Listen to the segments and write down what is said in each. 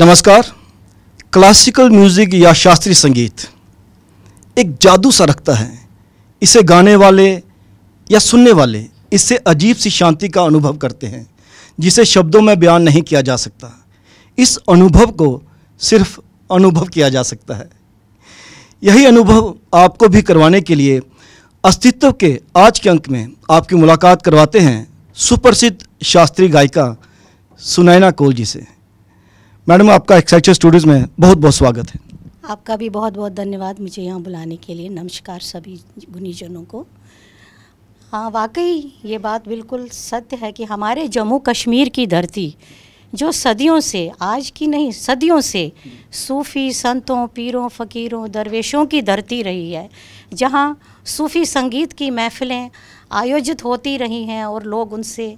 नमस्कार classical music या शास्त्रीय संगीत एक जादू सा रखता है इसे गाने वाले या सुनने वाले इससे अजीब सी शांति का अनुभव करते हैं जिसे शब्दों में बयान नहीं किया जा सकता इस अनुभव को सिर्फ अनुभव किया जा सकता है यही अनुभव आपको भी करवाने के लिए अस्तित्व के आज के अंक में आपकी मुलाकात करवाते हैं सुप्रसिद्ध शास्त्रीय गायिका सुनैना कोल जी से मैडम आपका एक्साइटेड स्टूडियोज में बहुत बहुत स्वागत है आपका भी बहुत बहुत धन्यवाद मुझे यहाँ बुलाने के लिए नमस्कार सभी गुनीजनों को हाँ वाकई ये बात बिल्कुल सत्य है कि हमारे जम्मू कश्मीर की धरती जो सदियों से आज की नहीं सदियों से सूफ़ी संतों पीरों फ़कीरों दरवेशों की धरती रही है जहाँ सूफ़ी संगीत की महफ़िलें आयोजित होती रही हैं और लोग उनसे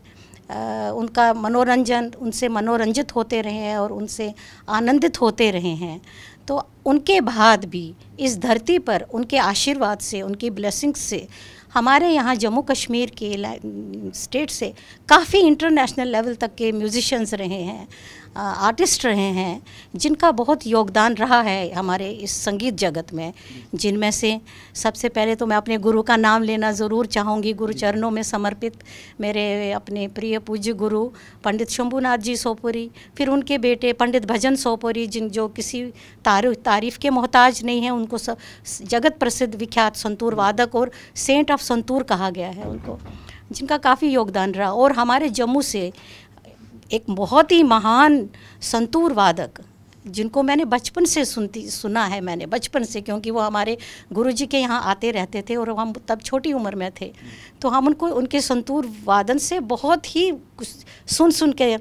उनका मनोरंजन उनसे मनोरंजित होते रहे हैं और उनसे आनंदित होते रहे हैं तो उनके बाद भी इस धरती पर उनके आशीर्वाद से उनकी ब्लेसिंग्स से हमारे यहाँ जम्मू कश्मीर के स्टेट से काफ़ी इंटरनेशनल लेवल तक के म्यूज़िशंस रहे हैं आर्टिस्ट रहे हैं जिनका बहुत योगदान रहा है हमारे इस संगीत जगत में जिनमें से सबसे पहले तो मैं अपने गुरु का नाम लेना ज़रूर चाहूँगी गुरु चरणों में समर्पित मेरे अपने प्रिय पूज्य गुरु पंडित शंभुनाथ जी सोपुरी फिर उनके बेटे पंडित भजन सोपुरी जिन जो किसी तारीफ तारीफ के मोहताज नहीं हैं उनको सब जगत प्रसिद्ध विख्यात संतूर वादक और सेंट ऑफ संतूर कहा गया है उनको जिनका काफ़ी योगदान रहा और हमारे जम्मू से एक बहुत ही महान संतूर वादक जिनको मैंने बचपन से सुनती सुना है मैंने बचपन से क्योंकि वो हमारे गुरुजी के यहाँ आते रहते थे और हम तब छोटी उम्र में थे तो हम उनको उनके संतूर वादन से बहुत ही सुन सुन के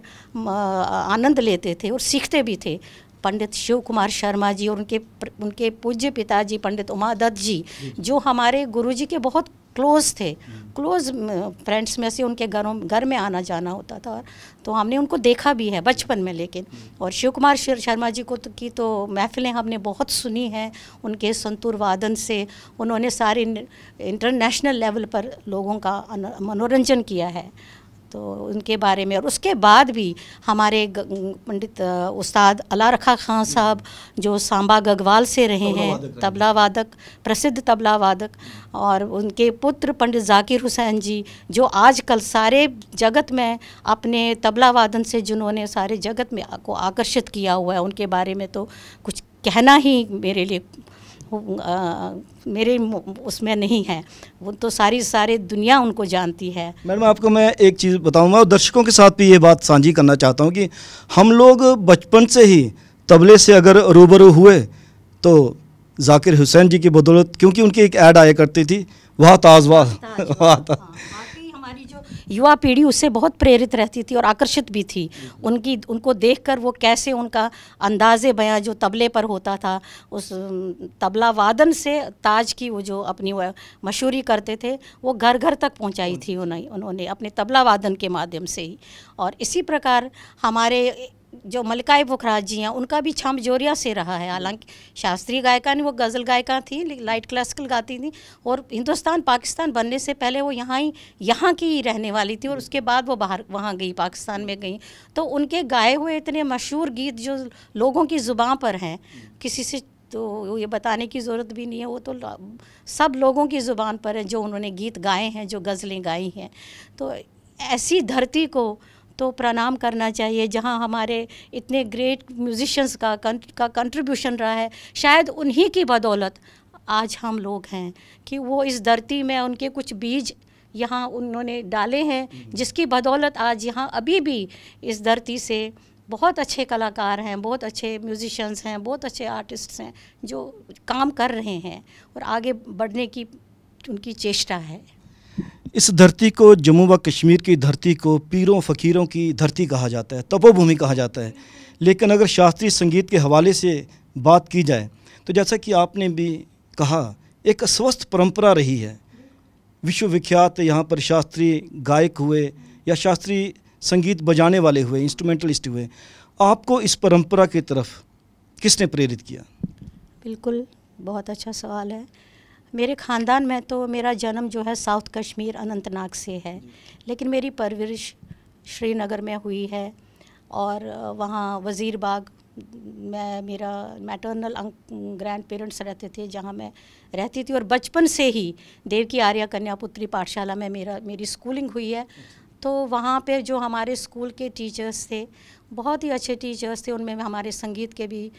आनंद लेते थे और सीखते भी थे पंडित शिव कुमार शर्मा जी और उनके उनके पूज्य पिताजी पंडित उमा दत्त जी जो हमारे गुरु जी के बहुत क्लोज थे क्लोज हम्म। फ्रेंड्स में से उनके घरों घर में आना जाना होता था तो हमने उनको देखा भी है बचपन में लेकिन हम्म। और शिव कुमार शर्मा जी को तो की तो महफिलें हमने बहुत सुनी हैं उनके संतूर वादन से उन्होंने सारे इंटरनेशनल लेवल पर लोगों का मनोरंजन किया है तो उनके बारे में और उसके बाद भी हमारे पंडित उस्ताद अला रखा खान साहब जो सांबा गगवाल से रहे हैं तबला वादक प्रसिद्ध तबला वादक और उनके पुत्र पंडित जाकिर हुसैन जी जो आजकल सारे जगत में अपने तबला वादन से जिन्होंने सारे जगत में को आकर्षित किया हुआ है उनके बारे में तो कुछ कहना ही मेरे लिए आ, मेरे उसमें नहीं है वो तो सारी सारी दुनिया उनको जानती है मैडम आपको मैं एक चीज़ बताऊंगा दर्शकों के साथ भी ये बात साझी करना चाहता हूँ कि हम लोग बचपन से ही तबले से अगर रूबरू हुए तो जाकिर हुसैन जी की बदौलत क्योंकि उनकी एक ऐड आया करती थी वाह ताज वाह वाह हाँ, हाँ। युवा पीढ़ी उससे बहुत प्रेरित रहती थी और आकर्षित भी थी उनकी उनको देखकर वो कैसे उनका अंदाज़े बयां जो तबले पर होता था उस तबला वादन से ताज की वो जो अपनी मशहूरी करते थे वो घर घर तक पहुंचाई थी उन्होंने उन्होंने अपने तबला वादन के माध्यम से ही और इसी प्रकार हमारे जो मलिकाए बुखराज जी हैं उनका भी छम जोरिया से रहा है हालांकि शास्त्रीय गायिका नहीं वो गज़ल गायिका थी लाइट क्लासिकल गाती थी और हिंदुस्तान पाकिस्तान बनने से पहले वो यहाँ ही यहाँ की ही रहने वाली थी और उसके बाद वो बाहर वहाँ गई पाकिस्तान में गई तो उनके गाए हुए इतने मशहूर गीत जो लोगों की ज़ुबान पर हैं किसी से तो ये बताने की ज़रूरत भी नहीं है वो तो सब लोगों की ज़ुबान पर है जो उन्होंने गीत गाए हैं जो गज़लें गाई हैं तो ऐसी धरती को तो प्रणाम करना चाहिए जहाँ हमारे इतने ग्रेट म्यूजिशंस का का कंट्रीब्यूशन रहा है शायद उन्हीं की बदौलत आज हम लोग हैं कि वो इस धरती में उनके कुछ बीज यहाँ उन्होंने डाले हैं हम्म। जिसकी बदौलत आज यहाँ अभी भी इस धरती से बहुत अच्छे कलाकार हैं बहुत अच्छे म्यूजिशंस हैं बहुत अच्छे आर्टिस्ट्स हैं जो काम कर रहे हैं और आगे बढ़ने की उनकी चेष्टा है इस धरती को जम्मू व कश्मीर की धरती को पीरों फ़कीरों की धरती कहा जाता है तपोभूमि कहा जाता है लेकिन अगर शास्त्रीय संगीत के हवाले से बात की जाए तो जैसा कि आपने भी कहा एक स्वस्थ परंपरा रही है विश्वविख्यात यहाँ पर शास्त्रीय गायक हुए या शास्त्रीय संगीत बजाने वाले हुए इंस्ट्रूमेंटलिस्ट हुए आपको इस परंपरा की तरफ किसने प्रेरित किया बिल्कुल बहुत अच्छा सवाल है मेरे ख़ानदान में तो मेरा जन्म जो है साउथ कश्मीर अनंतनाग से है लेकिन मेरी परवरिश श्रीनगर में हुई है और वहाँ वज़ीर बाग मैं मेरा मैटर्नल ग्रैंड पेरेंट्स रहते थे जहाँ मैं रहती थी और बचपन से ही देव की आर्या कन्या पुत्री पाठशाला में मेरा मेरी स्कूलिंग हुई है तो वहाँ पे जो हमारे स्कूल के टीचर्स थे बहुत ही अच्छे टीचर्स थे उनमें हमारे संगीत के भी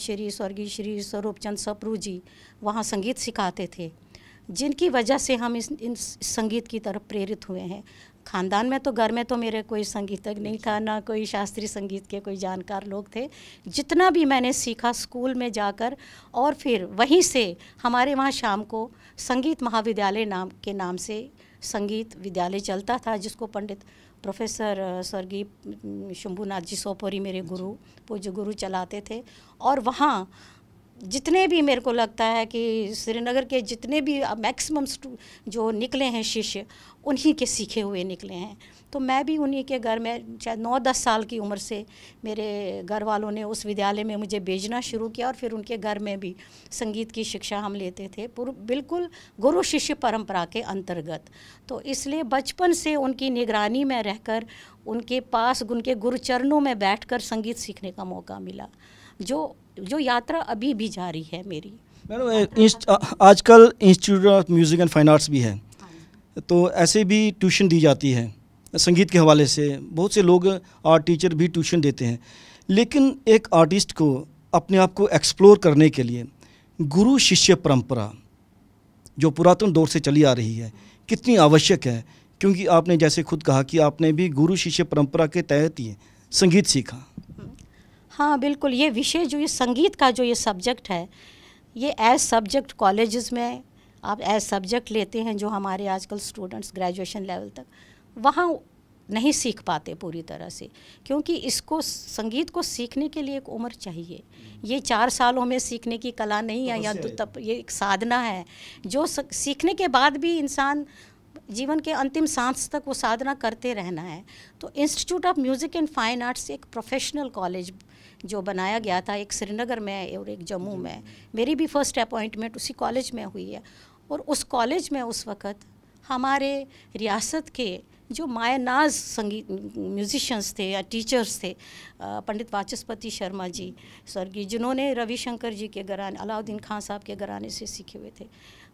श्री स्वर्गीय श्री स्वरूप चंद सप्रू जी वहाँ संगीत सिखाते थे जिनकी वजह से हम इस इन संगीत की तरफ प्रेरित हुए हैं ख़ानदान में तो घर में तो मेरे कोई संगीतज्ञ नहीं था अच्छा। ना कोई शास्त्रीय संगीत के कोई जानकार लोग थे जितना भी मैंने सीखा स्कूल में जाकर और फिर वहीं से हमारे वहाँ शाम को संगीत महाविद्यालय नाम के नाम से संगीत विद्यालय चलता था जिसको पंडित प्रोफेसर स्वर्गीय शंभुनाथ जी सोपोरी मेरे गुरु पूज्य गुरु चलाते थे और वहाँ जितने भी मेरे को लगता है कि श्रीनगर के जितने भी मैक्सिमम जो निकले हैं शिष्य उन्हीं के सीखे हुए निकले हैं तो मैं भी उन्हीं के घर में शायद नौ दस साल की उम्र से मेरे घर वालों ने उस विद्यालय में मुझे भेजना शुरू किया और फिर उनके घर में भी संगीत की शिक्षा हम लेते थे पूर्व बिल्कुल गुरु शिष्य परंपरा के अंतर्गत तो इसलिए बचपन से उनकी निगरानी में रहकर उनके पास उनके गुरुचरणों में बैठ संगीत सीखने का मौका मिला जो जो यात्रा अभी भी जारी है मेरी मैडम आजकल institute of music and fine arts भी है तो ऐसे भी ट्यूशन दी जाती है संगीत के हवाले से बहुत से लोग आर्ट टीचर भी ट्यूशन देते हैं लेकिन एक आर्टिस्ट को अपने आप को एक्सप्लोर करने के लिए गुरु शिष्य परंपरा जो पुरातन दौर से चली आ रही है कितनी आवश्यक है क्योंकि आपने जैसे खुद कहा कि आपने भी गुरु शिष्य परंपरा के तहत ही संगीत सीखा हाँ बिल्कुल ये विषय जो ये संगीत का जो ये सब्जेक्ट है ये एज सब्जेक्ट कॉलेजेस में आप एज सब्जेक्ट लेते हैं जो हमारे आजकल स्टूडेंट्स ग्रेजुएशन लेवल तक वहाँ नहीं सीख पाते पूरी तरह से क्योंकि इसको संगीत को सीखने के लिए एक उम्र चाहिए ये चार सालों में सीखने की कला नहीं है या तो तब ये एक साधना है जो सीखने के बाद भी इंसान जीवन के अंतिम सांस तक वो साधना करते रहना है तो institute of music and fine arts एक प्रोफेशनल कॉलेज जो बनाया गया था एक श्रीनगर में और एक जम्मू में मेरी भी फर्स्ट अपॉइंटमेंट उसी कॉलेज में हुई है और उस कॉलेज में उस वक़्त हमारे रियासत के जो मायानाज संगीत म्यूजिशंस थे या टीचर्स थे पंडित वाचस्पति शर्मा जी स्वर्गीय जिन्होंने रविशंकर जी के घराने अलाउद्दीन खान साहब के घराने से सीखे हुए थे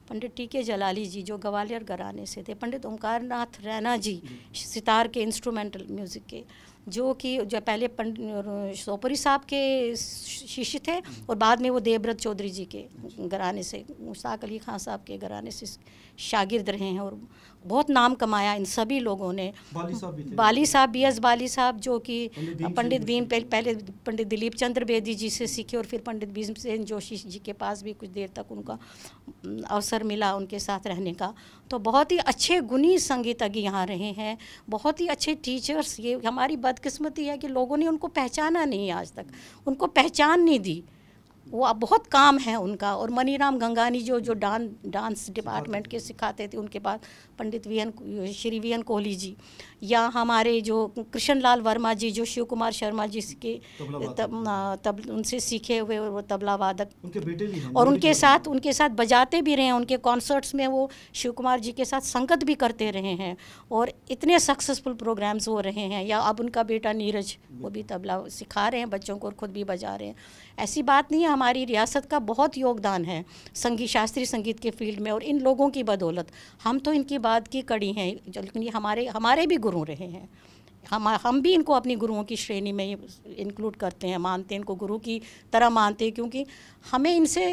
पंडित टी के जलाली जी जो ग्वालियर घराने से थे पंडित ओंकार नाथ रैना जी सितार के इंस्ट्रूमेंटल म्यूज़िक के जो कि जो पहले सोपरी साहब के शिष्य थे और बाद में वो देवव्रत चौधरी जी के घराने से मुश्ताक अली खान साहब के घराने से शागिर्द रहे हैं और बहुत नाम कमाया इन सभी लोगों ने बाली साहब बी एस बाली साहब जो कि पंडित भीम पहले, पहले पंडित दिलीप चंद्र बेदी जी से सीखे और फिर पंडित भीमसेन जोशी जी के पास भी कुछ देर तक उनका अवसर मिला उनके साथ रहने का तो बहुत ही अच्छे गुणी संगीतज्ञ यहाँ रहे हैं बहुत ही अच्छे टीचर्स ये हमारी बदकिस्मती है कि लोगों ने उनको पहचाना नहीं आज तक उनको पहचान नहीं दी वो अब बहुत काम है उनका और मनीराम गंगानी जो जो डांस डांस डिपार्टमेंट के सिखाते थे उनके पास Pandit V N Shri V N Kohli ji या हमारे जो कृष्ण लाल वर्मा जी जो शिव कुमार शर्मा जी के तब, तब उनसे सीखे हुए वो तबला वादक उनके बेटे भी और उनके साथ उनके साथ बजाते भी रहे हैं उनके कॉन्सर्ट्स में वो शिव कुमार जी के साथ संगत भी करते रहे हैं और इतने सक्सेसफुल प्रोग्राम्स हो रहे हैं या अब उनका बेटा नीरज वो भी तबला सिखा रहे हैं बच्चों को और ख़ुद भी बजा रहे हैं ऐसी बात नहीं है हमारी रियासत का बहुत योगदान है संगीत शास्त्रीय संगीत के फील्ड में और इन लोगों की बदौलत हम तो इनकी बाद की कड़ी हैं लेकिन ये हमारे हमारे भी गुरु रहे हैं हम हम भी इनको अपनी गुरुओं की श्रेणी में इंक्लूड करते हैं मानते हैं इनको गुरु की तरह मानते हैं क्योंकि हमें इनसे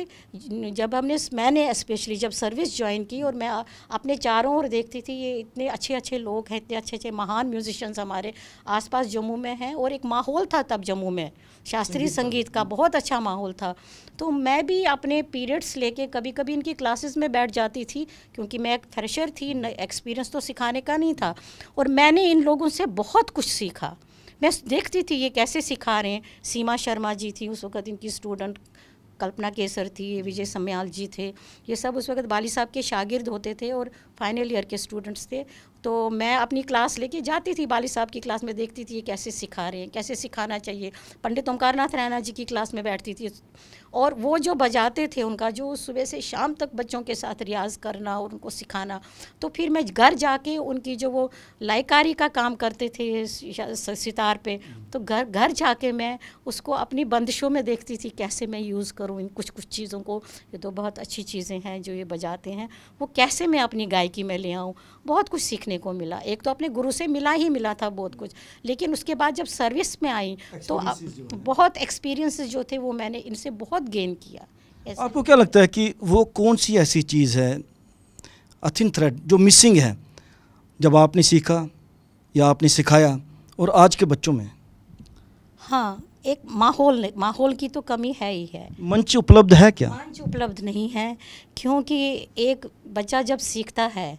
जब हमने मैंने स्पेशली जब सर्विस ज्वाइन की और मैं अपने चारों ओर देखती थी ये इतने अच्छे अच्छे लोग हैं इतने अच्छे अच्छे महान म्यूजिशंस हमारे आसपास जम्मू में हैं और एक माहौल था तब जम्मू में शास्त्रीय संगीत का बहुत अच्छा माहौल था तो मैं भी अपने पीरियड्स लेके कभी कभी इनकी क्लासेस में बैठ जाती थी क्योंकि मैं एक फ्रेशर थी एक्सपीरियंस तो सिखाने का नहीं था और मैंने इन लोगों से बहुत कुछ सीखा मैं देखती थी ये कैसे सिखा रहे हैं सीमा शर्मा जी थी उस वक्त इनकी स्टूडेंट कल्पना केसर थी विजय सम्याल जी थे ये सब उस वक्त बाली साहब के शागिर्द होते थे और फाइनल ईयर के स्टूडेंट्स थे तो मैं अपनी क्लास लेके जाती थी बाली साहब की क्लास में देखती थी ये कैसे सिखा रहे हैं कैसे सिखाना चाहिए पंडित ओमकारनाथ रैना जी की क्लास में बैठती थी और वो जो बजाते थे उनका जो सुबह से शाम तक बच्चों के साथ रियाज करना और उनको सिखाना तो फिर मैं घर जाके उनकी जो वो लाइकारी का काम करते थे सितार पे तो घर घर जाके मैं उसको अपनी बंदिशों में देखती थी कैसे मैं यूज़ करूँ इन कुछ कुछ चीज़ों को ये तो बहुत अच्छी चीज़ें हैं जो ये बजाते हैं वो कैसे मैं अपनी गायकी में ले आऊँ बहुत कुछ सीखने को मिला एक तो अपने गुरु से मिला ही मिला था बहुत कुछ लेकिन उसके बाद जब सर्विस में आई तो बहुत एक्सपीरियंसेस जो थे वो मैंने इनसे बहुत बहुत गेन किया आपको क्या लगता है कि वो कौन सी ऐसी चीज़ है अथिन थ्रेड जो मिसिंग है जब आपने सीखा या आपने सिखाया और आज के बच्चों में हाँ एक माहौल माहौल की तो कमी है ही है मंच उपलब्ध है क्या मंच उपलब्ध नहीं है क्योंकि एक बच्चा जब सीखता है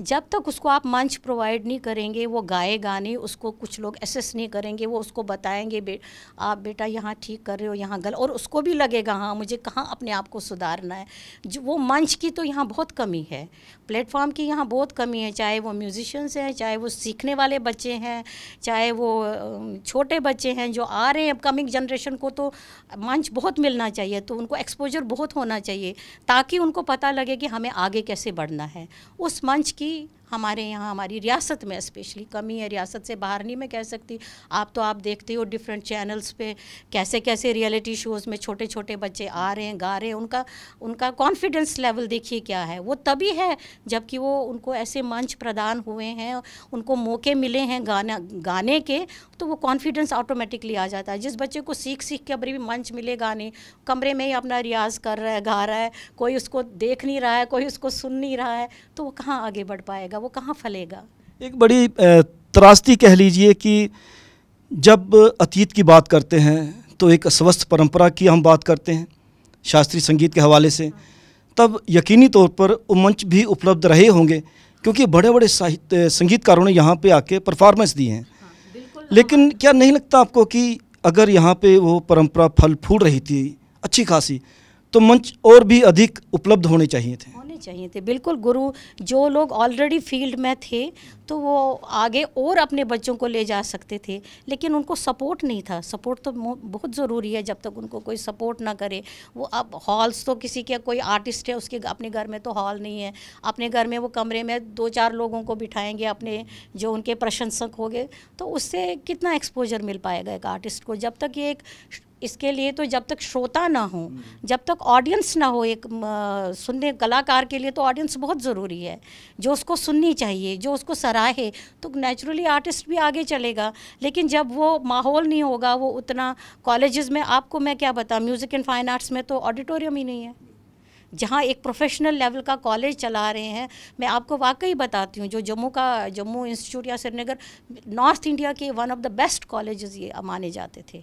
जब तक उसको आप मंच प्रोवाइड नहीं करेंगे वो गाएगा नहीं उसको कुछ लोग एसेस नहीं करेंगे वो उसको बताएंगे बे, आप बेटा यहाँ ठीक कर रहे हो यहाँ गल और उसको भी लगेगा हाँ मुझे कहाँ अपने आप को सुधारना है जो वो मंच की तो यहाँ बहुत कमी है प्लेटफॉर्म की यहाँ बहुत कमी है चाहे वो म्यूजिशंस हैं चाहे वो सीखने वाले बच्चे हैं चाहे वो छोटे बच्चे हैं जो आ रहे हैं अपकमिंग जनरेशन को तो मंच बहुत मिलना चाहिए तो उनको एक्सपोजर बहुत होना चाहिए ताकि उनको पता लगे कि हमें आगे कैसे बढ़ना है उस मंच की see हमारे यहाँ हमारी रियासत में स्पेशली कमी है रियासत से बाहर नहीं मैं कह सकती आप तो आप देखते हो डिफरेंट चैनल्स पे कैसे कैसे रियलिटी शोज़ में छोटे छोटे बच्चे आ रहे हैं गा रहे हैं उनका उनका कॉन्फिडेंस लेवल देखिए क्या है वो तभी है जबकि वो उनको ऐसे मंच प्रदान हुए हैं उनको मौके मिले हैं गाना गाने के तो वो कॉन्फिडेंस ऑटोमेटिकली आ जाता है जिस बच्चे को सीख सीख के अभी भी मंच मिले गाने कमरे में ही अपना रियाज कर रहा है गा रहा है कोई उसको देख नहीं रहा है कोई उसको सुन नहीं रहा है तो वो कहाँ आगे बढ़ पाएगा फलेगा वो कहाँ फलेगा एक बड़ी त्रास्ती कह लीजिए कि जब अतीत की बात करते हैं तो एक स्वस्थ परंपरा की हम बात करते हैं शास्त्रीय संगीत के हवाले से तब यकीनी तौर पर मंच भी उपलब्ध रहे होंगे क्योंकि बड़े बड़े साहित्य संगीतकारों ने यहाँ पे आके परफॉर्मेंस दिए हैं हाँ, लेकिन क्या नहीं लगता आपको कि अगर यहाँ पे वो परंपरा फल फूल रही थी अच्छी खासी तो मंच और भी अधिक उपलब्ध होने चाहिए थे ही चाहिए थे बिल्कुल गुरु जो लोग ऑलरेडी फील्ड में थे तो वो आगे और अपने बच्चों को ले जा सकते थे लेकिन उनको सपोर्ट नहीं था सपोर्ट तो बहुत ज़रूरी है जब तक उनको कोई सपोर्ट ना करे वो अब हॉल्स तो किसी के कोई आर्टिस्ट है उसके अपने घर में तो हॉल नहीं है अपने घर में वो कमरे में दो चार लोगों को बिठाएंगे अपने जो उनके प्रशंसक हो गए तो उससे कितना एक्सपोजर मिल पाएगा एक आर्टिस्ट को जब तक ये एक इसके लिए तो जब तक श्रोता ना हो जब तक ऑडियंस ना हो एक सुनने कलाकार के लिए तो ऑडियंस बहुत ज़रूरी है जो उसको सुननी चाहिए जो उसको सराहे तो नेचुरली आर्टिस्ट भी आगे चलेगा लेकिन जब वो माहौल नहीं होगा वो उतना कॉलेजेस में आपको मैं क्या बताऊँ म्यूज़िक एंड फाइन आर्ट्स में तो ऑडिटोरियम ही नहीं है जहाँ एक प्रोफेशनल लेवल का कॉलेज चला रहे हैं मैं आपको वाकई बताती हूँ जो जम्मू का जम्मू इंस्टीट्यूट या श्रीनगर नॉर्थ इंडिया के one of the best colleges ये माने जाते थे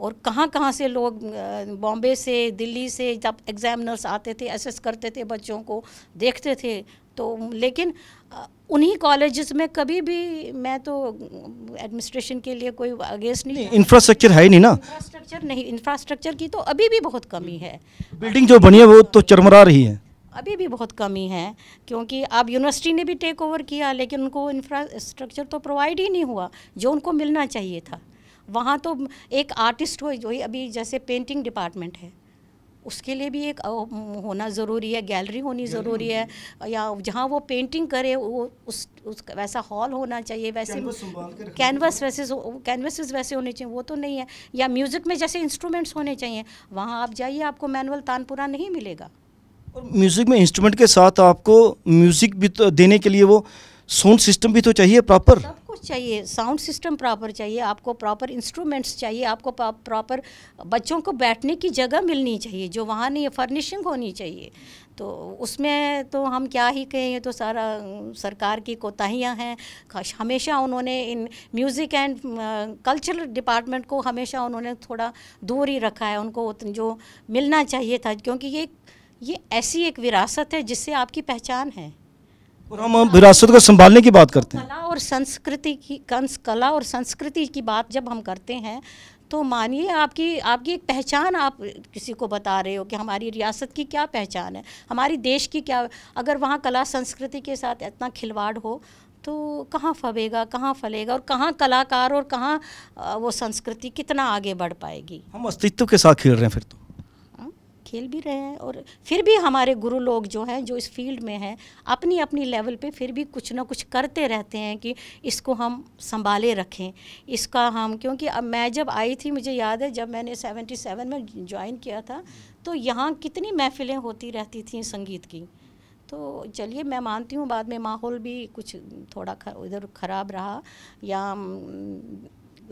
और कहाँ कहाँ से लोग बॉम्बे से दिल्ली से जब एग्ज़ामिनर्स आते थे असेस करते थे बच्चों को देखते थे तो लेकिन उन्हीं कॉलेजेस में कभी भी मैं तो एडमिनिस्ट्रेशन के लिए कोई अगेंस्ट नहीं इंफ्रास्ट्रक्चर है ही नहीं ना इंफ्रास्ट्रक्चर नहीं इंफ्रास्ट्रक्चर की तो अभी भी बहुत कमी है बिल्डिंग जो बनी है वो तो चरमरा रही है अभी भी बहुत कमी है क्योंकि अब यूनिवर्सिटी ने भी टेक ओवर किया लेकिन उनको इंफ्रास्ट्रक्चर तो प्रोवाइड ही नहीं हुआ जो उनको मिलना चाहिए था वहाँ तो एक आर्टिस्ट हो जो अभी जैसे पेंटिंग डिपार्टमेंट है उसके लिए भी एक होना ज़रूरी है गैलरी होनी ज़रूरी है या जहाँ वो पेंटिंग करे वो उस उस वैसा हॉल होना चाहिए वैसे कैनवस वैसे कैनवसेस वैसे होने चाहिए वो तो नहीं है या म्यूज़िक में जैसे इंस्ट्रूमेंट्स होने चाहिए वहाँ आप जाइए आपको मैनुअल तानपुरा नहीं मिलेगा और म्यूज़िक में इंस्ट्रूमेंट के साथ आपको म्यूज़िक भी तो देने के लिए वो साउंड सिस्टम भी तो चाहिए प्रॉपर चाहिए साउंड सिस्टम प्रॉपर चाहिए आपको प्रॉपर इंस्ट्रूमेंट्स चाहिए आपको प्रॉपर बच्चों को बैठने की जगह मिलनी चाहिए जो वहाँ नहीं फर्निशिंग होनी चाहिए तो उसमें तो हम क्या ही कहें ये तो सारा सरकार की कोताहियां हैं हमेशा उन्होंने इन म्यूज़िक एंड कल्चरल डिपार्टमेंट को हमेशा उन्होंने थोड़ा दूर ही रखा है उनको जो मिलना चाहिए था क्योंकि ये ये ऐसी एक विरासत है जिससे आपकी पहचान है और हम विरासत को संभालने की बात करते हैं कला और संस्कृति की कला और संस्कृति की बात जब हम करते हैं तो मानिए आपकी आपकी एक पहचान आप किसी को बता रहे हो कि हमारी रियासत की क्या पहचान है हमारी देश की क्या अगर वहाँ कला संस्कृति के साथ इतना खिलवाड़ हो तो कहाँ फबेगा कहाँ फलेगा और कहाँ कलाकार और कहाँ वो संस्कृति कितना आगे बढ़ पाएगी हम अस्तित्व के साथ खेल रहे हैं फिर तो खेल भी रहे हैं और फिर भी हमारे गुरु लोग जो हैं जो इस फील्ड में हैं अपनी अपनी लेवल पे फिर भी कुछ ना कुछ करते रहते हैं कि इसको हम संभाले रखें इसका हम क्योंकि अब मैं जब आई थी मुझे याद है जब मैंने 77 में ज्वाइन किया था तो यहाँ कितनी महफ़िलें होती रहती थी संगीत की तो चलिए मैं मानती हूँ बाद में माहौल भी कुछ थोड़ा खर, उधर ख़राब रहा या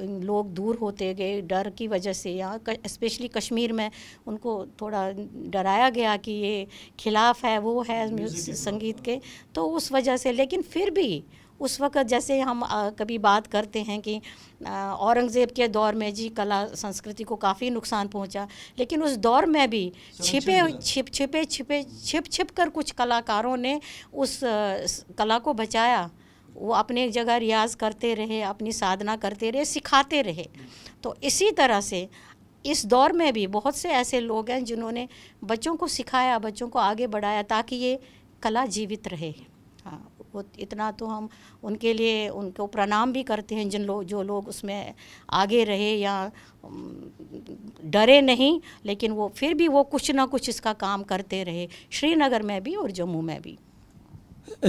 लोग दूर होते गए डर की वजह से यहाँ स्पेशली कश्मीर में उनको थोड़ा डराया गया कि ये खिलाफ है वो है संगीत हाँ। के तो उस वजह से लेकिन फिर भी उस वक़्त जैसे हम आ, कभी बात करते हैं कि औरंगज़ेब के दौर में जी कला संस्कृति को काफ़ी नुकसान पहुंचा लेकिन उस दौर में भी छिपे छिप छिपे छिपे छिप छिप कर कुछ कलाकारों ने उस आ, कला को बचाया वो अपने जगह रियाज करते रहे अपनी साधना करते रहे सिखाते रहे तो इसी तरह से इस दौर में भी बहुत से ऐसे लोग हैं जिन्होंने बच्चों को सिखाया बच्चों को आगे बढ़ाया ताकि ये कला जीवित रहे हाँ वो इतना तो हम उनके लिए उनको प्रणाम भी करते हैं जिन लोग जो लोग उसमें आगे रहे या डरे नहीं लेकिन वो फिर भी वो कुछ ना कुछ इसका काम करते रहे श्रीनगर में भी और जम्मू में भी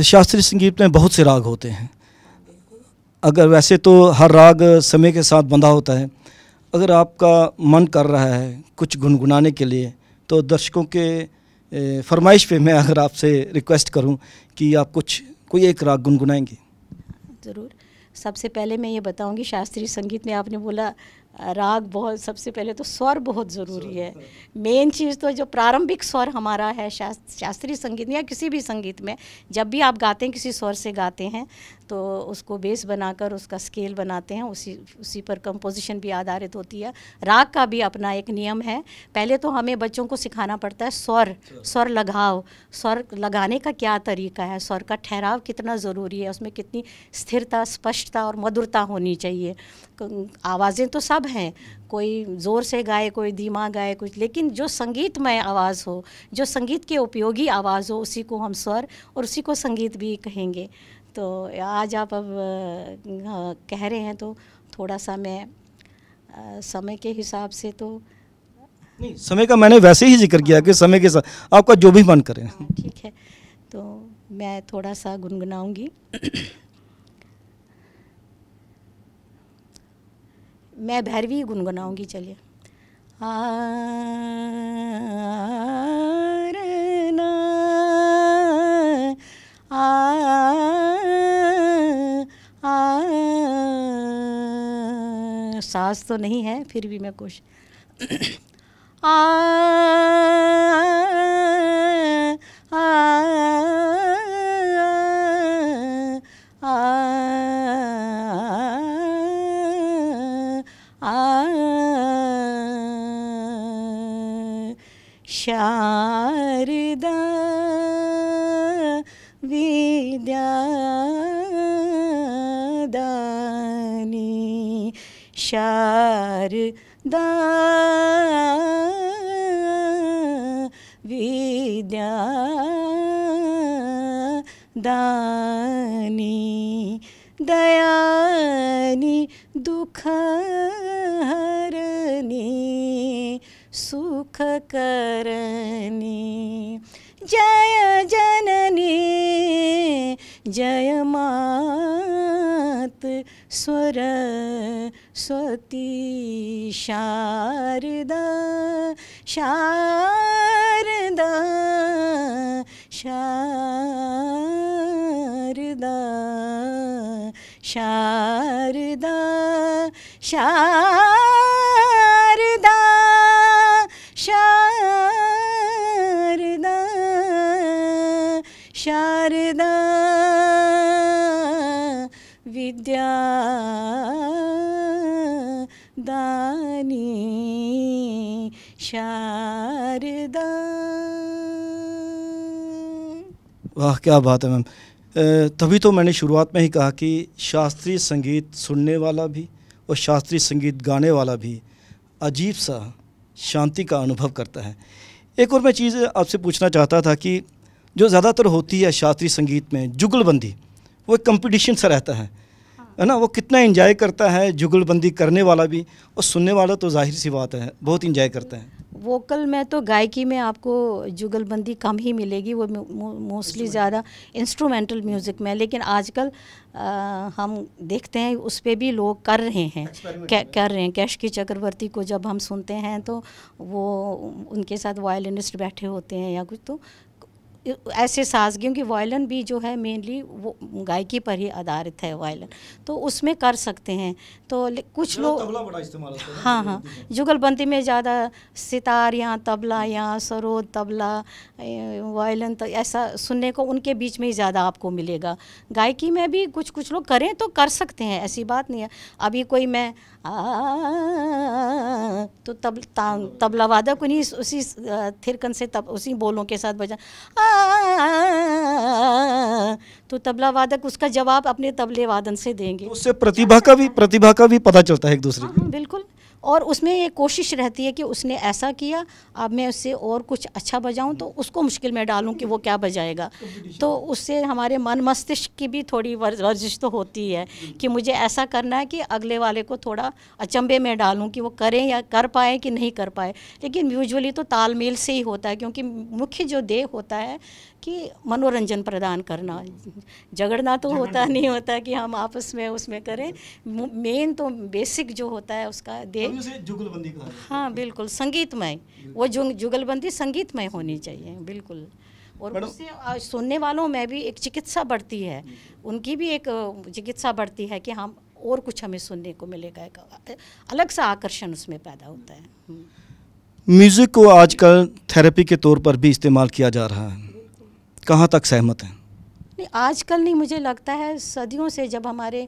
शास्त्रीय संगीत में बहुत से राग होते हैं अगर वैसे तो हर राग समय के साथ बंधा होता है अगर आपका मन कर रहा है कुछ गुनगुनाने के लिए तो दर्शकों के फरमाइश पे मैं अगर आपसे रिक्वेस्ट करूं कि आप कुछ कोई एक राग गुनगुनाएंगे ज़रूर सबसे पहले मैं ये बताऊंगी शास्त्रीय संगीत में आपने बोला राग बहुत सबसे पहले तो स्वर बहुत ज़रूरी है मेन चीज़ तो जो प्रारंभिक स्वर हमारा है शास्त्रीय संगीत या किसी भी संगीत में जब भी आप गाते हैं किसी स्वर से गाते हैं तो उसको बेस बनाकर उसका स्केल बनाते हैं उसी उसी पर कंपोजिशन भी आधारित होती है राग का भी अपना एक नियम है पहले तो हमें बच्चों को सिखाना पड़ता है स्वर स्वर लगाओ स्वर लगाने का क्या तरीका है स्वर का ठहराव कितना ज़रूरी है उसमें कितनी स्थिरता स्पष्टता और मधुरता होनी चाहिए आवाज़ें तो सब हैं कोई ज़ोर से गाए कोई धीमा गाए कुछ लेकिन जो संगीतमय आवाज़ हो जो संगीत के उपयोगी आवाज़ हो उसी को हम स्वर और उसी को संगीत भी कहेंगे तो आज आप अब कह रहे हैं तो थोड़ा सा मैं समय के हिसाब से तो नहीं समय का मैंने वैसे ही जिक्र किया कि हाँ। समय के साथ आपका जो भी मन करे हाँ, ठीक है तो मैं थोड़ा सा गुनगुनाऊंगी मैं भैरवी गुनगुनाऊंगी चलिए आ आ सास तो नहीं है फिर भी मैं कुछ आ, शारदा विद्या शारदा विद्या दानी दयानी दुखहरनी सुखकरनी जय जननी जय मात स्वर सरस्वती शारदा शारदा शारदा शारदा शारदा वाह क्या बात है मैम तभी तो मैंने शुरुआत में ही कहा कि शास्त्रीय संगीत सुनने वाला भी और शास्त्रीय संगीत गाने वाला भी अजीब सा शांति का अनुभव करता है एक और मैं चीज़ आपसे पूछना चाहता था कि जो ज़्यादातर होती है शास्त्रीय संगीत में जुगलबंदी वो एक कंपटीशन सा रहता है है ना वो कितना इन्जॉय करता है जुगलबंदी करने वाला भी और सुनने वाला तो जाहिर सी बात है बहुत इन्जॉय करता है वोकल में तो गायकी में आपको जुगलबंदी कम ही मिलेगी वो मोस्टली ज़्यादा इंस्ट्रूमेंटल म्यूज़िक में लेकिन आजकल आ, हम देखते हैं उस पर भी लोग कर रहे हैं कर रहे हैं कैश की चक्रवर्ती को जब हम सुनते हैं तो वो उनके साथ वायलिनिस्ट बैठे होते हैं या कुछ तो ऐसे साजगियों की वायलिन भी जो है मेनली वो गायकी पर ही आधारित है वायलिन तो उसमें कर सकते हैं तो कुछ लोग हाँ हाँ जुगलबंदी में ज़्यादा सितार या तबला या सरोद तबला वायलिन तो ऐसा सुनने को उनके बीच में ही ज़्यादा आपको मिलेगा गायकी में भी कुछ कुछ लोग करें तो कर सकते हैं ऐसी बात नहीं है अभी कोई मैं तो तब तबला वादक उन्हीं उसी थिरकन से तब उसी बोलों के साथ बजा आ तो तबला वादक उसका जवाब अपने तबले वादन से देंगे तो उससे प्रतिभा का भी प्रतिभा का भी पता चलता है एक दूसरे हाँ, को बिल्कुल और उसमें ये कोशिश रहती है कि उसने ऐसा किया अब मैं उससे और कुछ अच्छा बजाऊं तो उसको मुश्किल में डालूं कि वो क्या बजाएगा तो उससे हमारे मन मस्तिष्क की भी थोड़ी वर्जिश तो होती है कि मुझे ऐसा करना है कि अगले वाले को थोड़ा अचंभे में डालूं कि वो करें या कर पाए कि नहीं कर पाए लेकिन यूजली तो तालमेल से ही होता है क्योंकि मुख्य जो देह होता है कि मनोरंजन प्रदान करना झगड़ना तो होता नहीं होता कि हम आपस में उसमें करें मेन तो बेसिक जो होता है उसका दे जुगलबंदी हाँ बिल्कुल संगीतमय वो जुगलबंदी संगीतमय होनी चाहिए बिल्कुल और उससे सुनने वालों में भी एक चिकित्सा बढ़ती है उनकी भी एक चिकित्सा बढ़ती है कि हम और कुछ हमें सुनने को मिलेगा एक अलग सा आकर्षण उसमें पैदा होता है हम्म। म्यूज़िक को आजकल थेरेपी के तौर पर भी इस्तेमाल किया जा रहा है कहाँ तक सहमत हैं नहीं आजकल नहीं मुझे लगता है सदियों से जब हमारे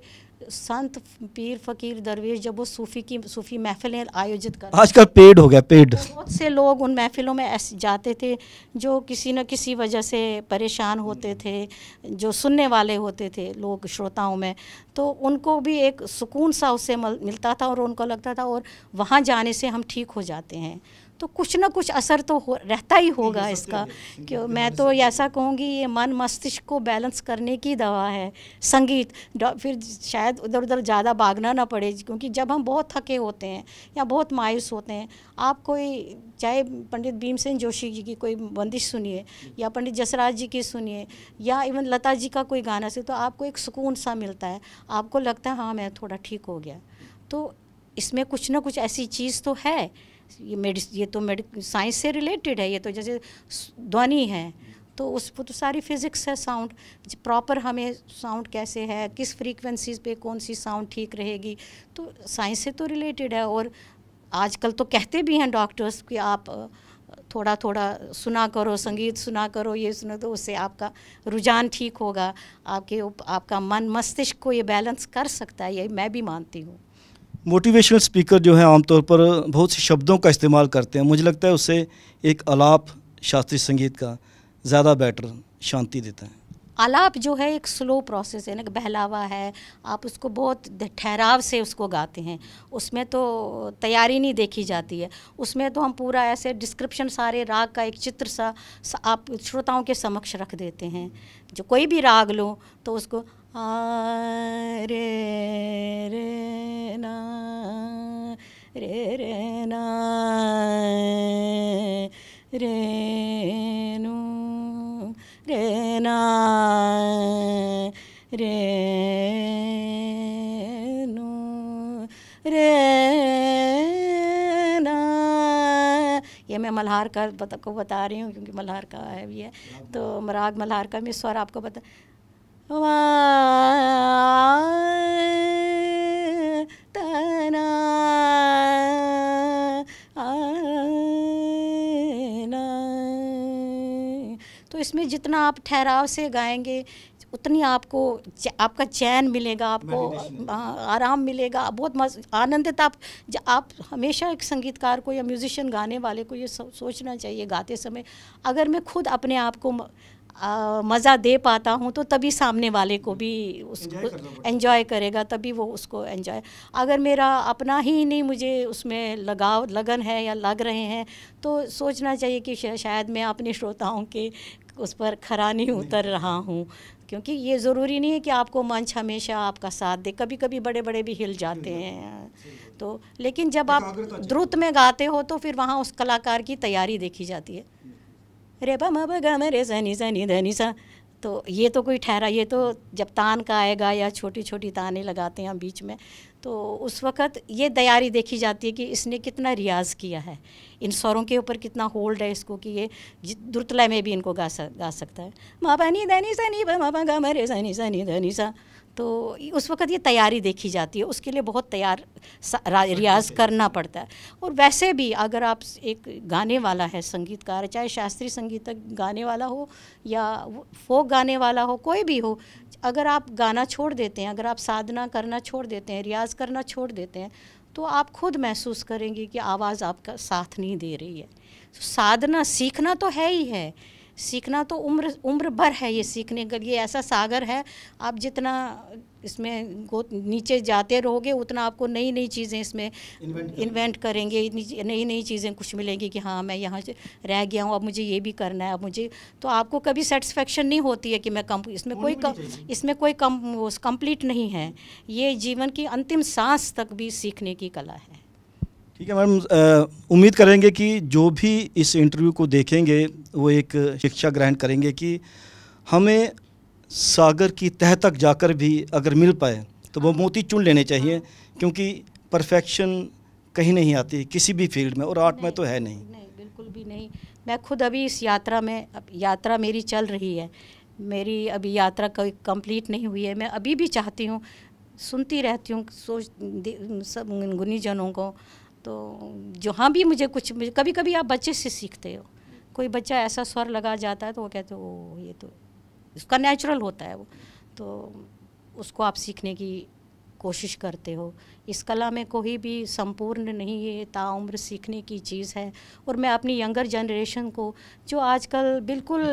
संत पीर फकीर दरवेश जब वो सूफी की सूफी महफिलें आयोजित कर आजकल पेड हो गया पेड तो बहुत से लोग उन महफिलों में ऐसे जाते थे जो किसी न किसी वजह से परेशान होते थे जो सुनने वाले होते थे लोग श्रोताओं में तो उनको भी एक सुकून सा उससे मिलता था और उनको लगता था और वहाँ जाने से हम ठीक हो जाते हैं तो कुछ ना कुछ असर तो हो, रहता ही होगा इसका क्यों मैं तो ऐसा कहूँगी ये मन मस्तिष्क को बैलेंस करने की दवा है संगीत फिर शायद उधर उधर ज़्यादा भागना ना पड़े क्योंकि जब हम बहुत थके होते हैं या बहुत मायूस होते हैं आप कोई चाहे पंडित भीमसेन जोशी जी की कोई बंदिश सुनिए या पंडित जसराज जी की सुनिए या इवन लता जी का कोई गाना सुनिए तो आपको एक सुकून सा मिलता है आपको लगता है हाँ मैं थोड़ा ठीक हो गया तो इसमें कुछ ना कुछ ऐसी चीज़ तो है ये मेडिस ये तो मेडिक साइंस से रिलेटेड है ये तो जैसे ध्वनि है तो उस तो सारी फिज़िक्स है साउंड प्रॉपर हमें साउंड कैसे है किस फ्रीक्वेंसीज पे कौन सी साउंड ठीक रहेगी तो साइंस से तो रिलेटेड है और आजकल तो कहते भी हैं डॉक्टर्स कि आप थोड़ा थोड़ा सुना करो संगीत सुना करो ये सुनो तो उससे आपका रुझान ठीक होगा आपके आपका मन मस्तिष्क को ये बैलेंस कर सकता है ये मैं भी मानती हूँ मोटिवेशनल स्पीकर जो है आमतौर पर बहुत से शब्दों का इस्तेमाल करते हैं मुझे लगता है उससे एक आलाप शास्त्रीय संगीत का ज़्यादा बेटर शांति देता है आलाप जो है एक स्लो प्रोसेस है ना बहलावा है आप उसको बहुत ठहराव से उसको गाते हैं उसमें तो तैयारी नहीं देखी जाती है उसमें तो हम पूरा ऐसे डिस्क्रिप्शन सारे राग का एक चित्र सा, सा आप श्रोताओं के समक्ष रख देते हैं जो कोई भी राग लो तो उसको रे रे रे रे रे रे रे रे ये मैं मल्हार का बता, को बता रही हूँ क्योंकि मल्हार का है भी है तो राग मल्हार का भी स्वर आपको बता तो इसमें जितना आप ठहराव से गाएंगे उतनी आपको आपका चैन मिलेगा आपको हाँ, आराम मिलेगा बहुत आनंदित आप आप हमेशा एक संगीतकार को या म्यूज़िशियन गाने वाले को ये सोचना चाहिए गाते समय अगर मैं खुद अपने आप को मज़ा दे पाता हूँ तो तभी सामने वाले को भी उसको एंजॉय करेगा तभी वो उसको एंजॉय अगर मेरा अपना ही नहीं मुझे उसमें लगाव लगन है या लग रहे हैं तो सोचना चाहिए कि शायद मैं अपने श्रोताओं के उस पर खरा नहीं उतर रहा हूँ क्योंकि ये ज़रूरी नहीं है कि आपको मंच हमेशा आपका साथ दे कभी कभी बड़े बड़े भी हिल जाते हैं तो लेकिन जब आप द्रुत में गाते हो तो फिर वहाँ उस कलाकार की तैयारी देखी जाती है रे बा म ग रे सनी सनी धनी सा तो ये तो कोई ठहरा ये तो जब तान का आएगा या छोटी छोटी ताने लगाते हैं हम बीच में तो उस वक़्त ये तैयारी देखी जाती है कि इसने कितना रियाज़ किया है इन शौरों के ऊपर कितना होल्ड है इसको कि ये दुर्तला में भी इनको गा सक, गा सकता है माँ बनी धनी सनी बा मा गा मरे सनी सनी धनी सा तो उस वक्त ये तैयारी देखी जाती है उसके लिए बहुत तैयार रियाज करना पड़ता है और वैसे भी अगर आप एक गाने वाला है संगीतकार चाहे शास्त्रीय संगीत गाने वाला हो या फोक गाने वाला हो कोई भी हो अगर आप गाना छोड़ देते हैं अगर आप साधना करना छोड़ देते हैं रियाज करना छोड़ देते हैं तो आप खुद महसूस करेंगे कि आवाज़ आपका साथ नहीं दे रही है तो साधना सीखना तो है ही है सीखना तो उम्र उम्र भर है ये सीखने के लिए ऐसा सागर है आप जितना इसमें नीचे जाते रहोगे उतना आपको नई नई चीज़ें इसमें इन्वेंट करेंगे नई नई चीज़ें कुछ मिलेंगी कि हाँ मैं यहाँ रह गया हूँ अब मुझे ये भी करना है अब मुझे तो आपको कभी सेटिस्फेक्शन नहीं होती है कि मैं कम इसमें कोई कम इसमें कोई कम कंप्लीट नहीं है ये जीवन की अंतिम सांस तक भी सीखने की कला है ठीक है मैम उम्मीद करेंगे कि जो भी इस इंटरव्यू को देखेंगे वो एक शिक्षा ग्रहण करेंगे कि हमें सागर की तह तक जाकर भी अगर मिल पाए तो वो मोती चुन लेने चाहिए क्योंकि परफेक्शन कहीं नहीं आती किसी भी फील्ड में और आर्ट में तो है नहीं नहीं बिल्कुल भी नहीं मैं खुद अभी इस यात्रा में अब यात्रा मेरी चल रही है मेरी अभी यात्रा कंप्लीट नहीं हुई है मैं अभी भी चाहती हूँ सुनती रहती हूँ सोच सब गुनीजनों को तो जहाँ भी मुझे कुछ कभी कभी आप बच्चे से सीखते हो कोई बच्चा ऐसा स्वर लगा जाता है तो वो कहते हो ये तो उसका नेचुरल होता है वो तो उसको आप सीखने की कोशिश करते हो इस कला में कोई भी संपूर्ण नहीं है ताउम्र सीखने की चीज़ है और मैं अपनी यंगर जनरेशन को जो आजकल बिल्कुल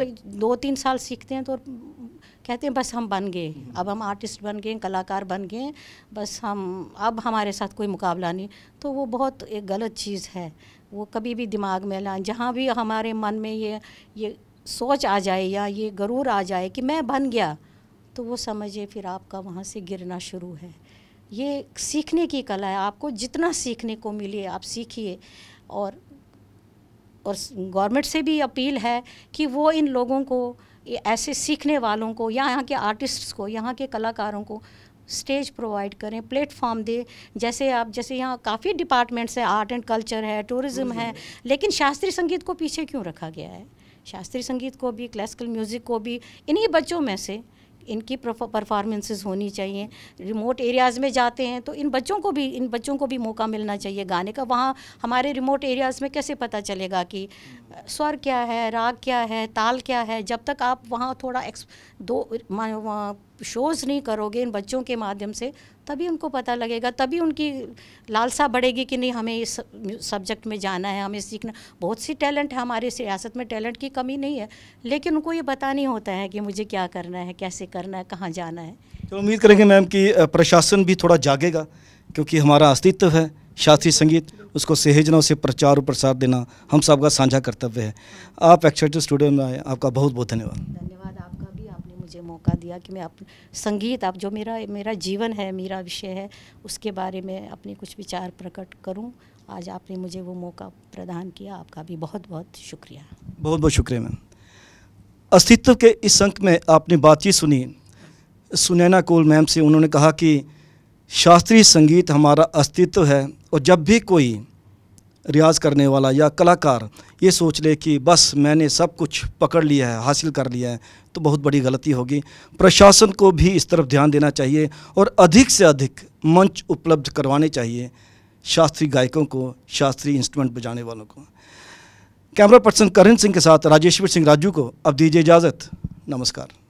दो तीन साल सीखते हैं तो कहते हैं बस हम बन गए अब हम आर्टिस्ट बन गए कलाकार बन गए बस हम अब हमारे साथ कोई मुकाबला नहीं तो वो बहुत एक गलत चीज़ है वो कभी भी दिमाग में ला जहाँ भी हमारे मन में ये ये सोच आ जाए या ये गरूर आ जाए कि मैं बन गया तो वो समझिए फिर आपका वहाँ से गिरना शुरू है ये सीखने की कला है आपको जितना सीखने को मिले आप सीखिए और और गवर्नमेंट से भी अपील है कि वो इन लोगों को ऐसे सीखने वालों को या यहाँ के आर्टिस्ट्स को यहाँ के कलाकारों को स्टेज प्रोवाइड करें प्लेटफॉर्म दें जैसे आप जैसे यहाँ काफ़ी डिपार्टमेंट्स हैं आर्ट एंड कल्चर है टूरिज़्म हम्म, है हम्म, हम्म। लेकिन शास्त्रीय संगीत को पीछे क्यों रखा गया है शास्त्रीय संगीत को भी क्लासिकल म्यूज़िक को भी इन्हीं बच्चों में से इनकी परफॉर्मेंसेस होनी चाहिए रिमोट एरियाज़ में जाते हैं तो इन बच्चों को भी इन बच्चों को भी मौका मिलना चाहिए गाने का वहाँ हमारे रिमोट एरियाज़ में कैसे पता चलेगा कि स्वर क्या है राग क्या है ताल क्या है जब तक आप वहाँ थोड़ा एक्स दो शोज़ नहीं करोगे इन बच्चों के माध्यम से तभी उनको पता लगेगा तभी उनकी लालसा बढ़ेगी कि नहीं हमें इस सब्जेक्ट में जाना है हमें सीखना बहुत सी टैलेंट है हमारे सियासत में टैलेंट की कमी नहीं है लेकिन उनको ये पता नहीं होता है कि मुझे क्या करना है कैसे करना है कहाँ जाना है तो उम्मीद करेंगे मैम कि प्रशासन भी थोड़ा जागेगा क्योंकि हमारा अस्तित्व है शास्त्रीय संगीत उसको सहेजना उसे प्रचार और प्रसार देना हम सबका साझा कर्तव्य है आप एक्सर्टिव स्टूडियो में आए आपका बहुत बहुत धन्यवाद धन्यवाद आपका भी आपने मुझे मौका दिया कि मैं आप संगीत आप जो मेरा मेरा जीवन है मेरा विषय है उसके बारे में अपने कुछ विचार प्रकट करूँ आज आपने मुझे वो मौका प्रदान किया आपका भी बहुत बहुत शुक्रिया बहुत बहुत शुक्रिया मैम अस्तित्व के इस अंक में आपने बातचीत सुनी सुनैना कोल मैम से उन्होंने कहा कि शास्त्रीय संगीत हमारा अस्तित्व है और जब भी कोई रियाज करने वाला या कलाकार ये सोच ले कि बस मैंने सब कुछ पकड़ लिया है हासिल कर लिया है तो बहुत बड़ी गलती होगी प्रशासन को भी इस तरफ ध्यान देना चाहिए और अधिक से अधिक मंच उपलब्ध करवाने चाहिए शास्त्रीय गायकों को शास्त्रीय इंस्ट्रूमेंट बजाने वालों को कैमरा पर्सन करण सिंह के साथ राजेश्वर सिंह राजू को अब दीजिए इजाज़त नमस्कार